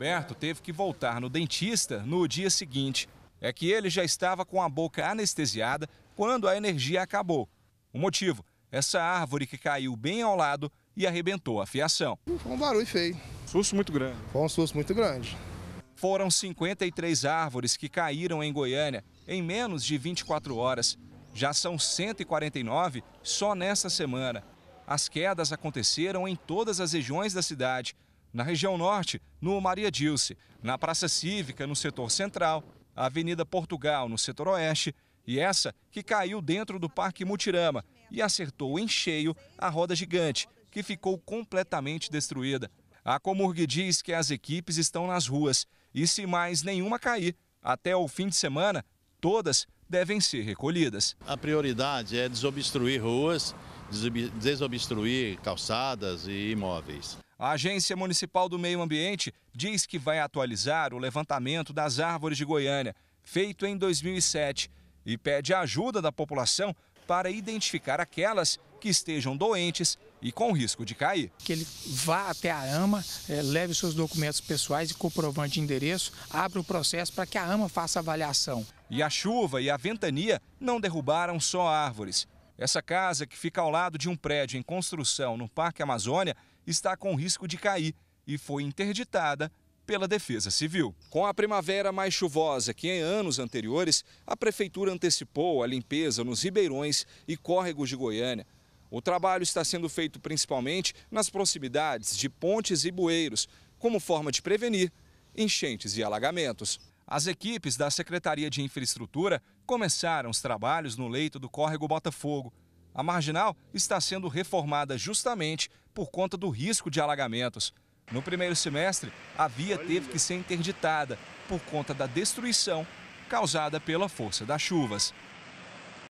Roberto teve que voltar no dentista no dia seguinte. É que ele já estava com a boca anestesiada quando a energia acabou. O motivo? Essa árvore que caiu bem ao lado e arrebentou a fiação. Foi um barulho feio. Susto muito grande. Foi um susto muito grande. Foram 53 árvores que caíram em Goiânia em menos de 24 horas. Já são 149 só nesta semana. As quedas aconteceram em todas as regiões da cidade na região norte, no Maria Dilce, na Praça Cívica, no setor central, a Avenida Portugal, no setor oeste, e essa que caiu dentro do Parque Mutirama e acertou em cheio a roda gigante, que ficou completamente destruída. A Comurg diz que as equipes estão nas ruas e, se mais nenhuma cair, até o fim de semana, todas devem ser recolhidas. A prioridade é desobstruir ruas, desobstruir calçadas e imóveis. A Agência Municipal do Meio Ambiente diz que vai atualizar o levantamento das árvores de Goiânia, feito em 2007, e pede a ajuda da população para identificar aquelas que estejam doentes e com risco de cair. Que ele vá até a AMA, é, leve seus documentos pessoais e comprovante de endereço, abra o processo para que a AMA faça a avaliação. E a chuva e a ventania não derrubaram só árvores. Essa casa, que fica ao lado de um prédio em construção no Parque Amazônia, está com risco de cair e foi interditada pela Defesa Civil. Com a primavera mais chuvosa que em anos anteriores, a prefeitura antecipou a limpeza nos ribeirões e córregos de Goiânia. O trabalho está sendo feito principalmente nas proximidades de pontes e bueiros, como forma de prevenir enchentes e alagamentos. As equipes da Secretaria de Infraestrutura começaram os trabalhos no leito do córrego Botafogo, a marginal está sendo reformada justamente por conta do risco de alagamentos. No primeiro semestre, a via teve que ser interditada por conta da destruição causada pela força das chuvas.